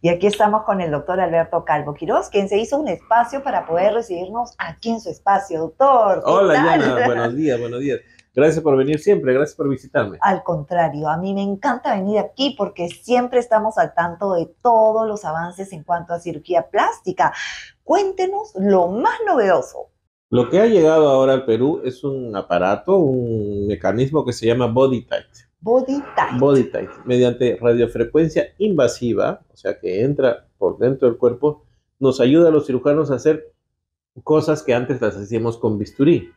Y aquí estamos con el doctor Alberto Calvo Quiroz, quien se hizo un espacio para poder recibirnos aquí en su espacio, doctor. Hola, Yana, buenos días, buenos días. Gracias por venir siempre, gracias por visitarme. Al contrario, a mí me encanta venir aquí porque siempre estamos al tanto de todos los avances en cuanto a cirugía plástica. Cuéntenos lo más novedoso. Lo que ha llegado ahora al Perú es un aparato, un mecanismo que se llama Body body tight. Body tight, mediante radiofrecuencia invasiva, o sea que entra por dentro del cuerpo, nos ayuda a los cirujanos a hacer cosas que antes las hacíamos con bisturí.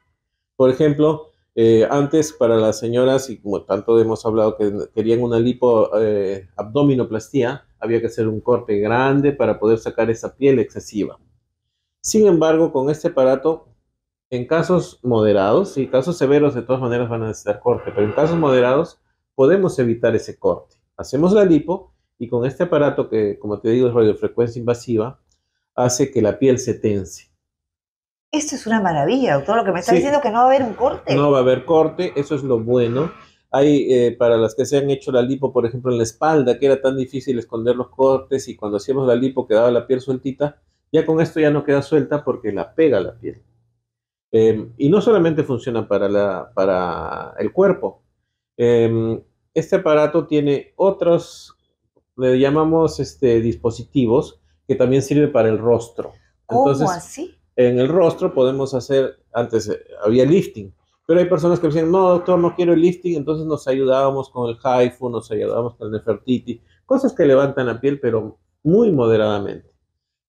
Por ejemplo, eh, antes para las señoras, y como tanto hemos hablado que querían una lipoabdominoplastía, eh, había que hacer un corte grande para poder sacar esa piel excesiva. Sin embargo, con este aparato, en casos moderados, y casos severos de todas maneras van a necesitar corte, pero en casos moderados podemos evitar ese corte. Hacemos la lipo y con este aparato que, como te digo, es radiofrecuencia invasiva, hace que la piel se tense. Esto es una maravilla, doctor. Lo que me está diciendo diciendo que no va a haber un corte. No va a haber corte, eso es lo bueno. Hay, eh, para las que se han hecho la lipo, por ejemplo, en la espalda, que era tan difícil esconder los cortes y cuando hacíamos la lipo quedaba la piel sueltita, ya con esto ya no queda suelta porque la pega la piel. Em, y no solamente funciona para, la, para el cuerpo. Em, este aparato tiene otros, le llamamos este, dispositivos, que también sirve para el rostro. Entonces, ¿Cómo así? En el rostro podemos hacer, antes eh, había lifting, pero hay personas que dicen, no, doctor, no quiero el lifting, entonces nos ayudábamos con el haifu, nos ayudábamos con el nefertiti, cosas que levantan la piel, pero muy moderadamente.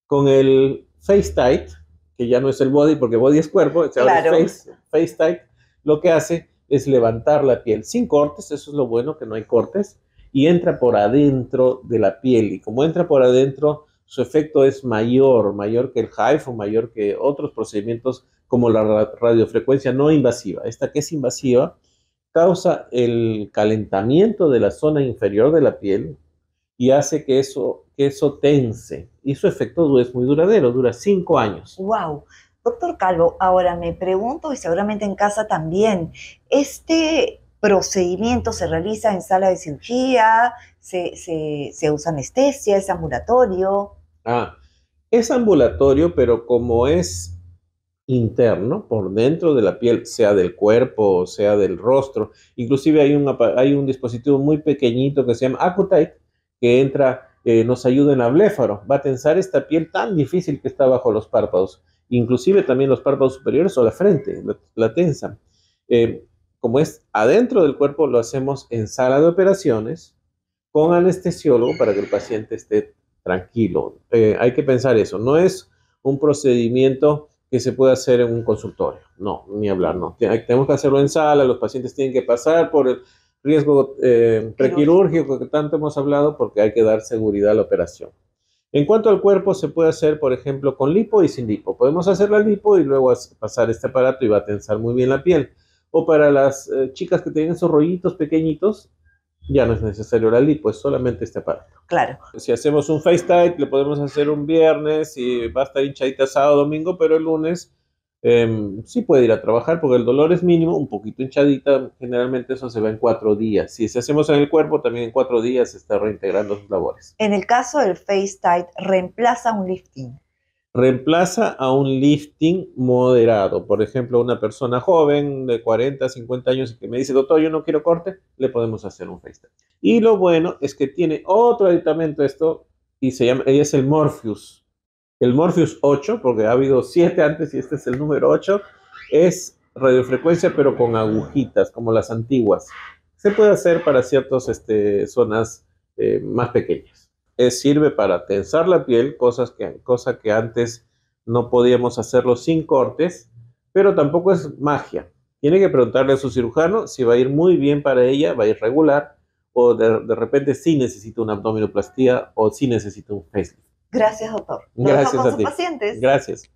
Con el face tight, que ya no es el body, porque body es cuerpo, se face, face tight, lo que hace es levantar la piel sin cortes, eso es lo bueno que no hay cortes, y entra por adentro de la piel. Y como entra por adentro, su efecto es mayor, mayor que el HIFO, mayor que otros procedimientos como la radiofrecuencia no invasiva. Esta que es invasiva causa el calentamiento de la zona inferior de la piel y hace que eso, que eso tense. Y su efecto es muy duradero, dura cinco años. ¡Wow! Doctor Calvo, ahora me pregunto, y seguramente en casa también, ¿este procedimiento se realiza en sala de cirugía? ¿Se, usa anestesia? ¿Es ambulatorio? Ah, es ambulatorio, pero como es interno, por dentro de la piel, sea del cuerpo, sea del rostro, inclusive hay un, hay un dispositivo muy pequeñito que se llama Acutite, que entra, eh, nos ayuda en la bléfaro, va a tensar esta piel tan difícil que está bajo los párpados inclusive también los párpados superiores o la frente, la, tensa. Eh, como es adentro del cuerpo, lo hacemos en sala de operaciones con anestesiólogo para que el paciente esté tranquilo. Eh, hay que pensar eso, no es un procedimiento que se pueda hacer en un consultorio, no, ni hablar, no. Tenemos que hacerlo en sala, los pacientes tienen que pasar por el riesgo eh, prequirúrgico que tanto hemos hablado porque hay que dar seguridad a la operación. En cuanto al cuerpo, se puede hacer, por ejemplo, con lipo y sin lipo. Podemos hacer la lipo y luego pasar este aparato y va a tensar muy bien la piel. O para las eh, chicas que tienen esos rollitos pequeñitos, ya no es necesario la lipo, es solamente este aparato. Claro. Si hacemos un face le podemos hacer un viernes y va a estar hinchadita sábado, domingo, pero el lunes Em, sí puede ir a trabajar porque el dolor es mínimo, un poquito hinchadita, generalmente eso se va en cuatro días. Si se hacemos en el cuerpo, también en cuatro días se está reintegrando sus labores. En el caso del face tight, ¿reemplaza un lifting? Reemplaza a un lifting moderado. Por ejemplo, una persona joven de 40, 50 años que me dice, doctor, yo no quiero corte, le podemos hacer un face Y lo bueno es que tiene otro aditamento esto y se llama, es el Morpheus el Morpheus 8, porque ha habido 7 antes y este es el número 8, es radiofrecuencia pero con agujitas, como las antiguas. Se puede hacer para ciertas este, zonas eh, más pequeñas. Es, sirve para tensar la piel, cosas que, cosa que antes no podíamos hacerlo sin cortes, pero tampoco es magia. Tiene que preguntarle a su cirujano si va a ir muy bien para ella, va a ir regular, o de, repente si necesita una abdominoplastía o si necesita un facelift. Gracias, doctor. Gracias a ti. pacientes. Gracias.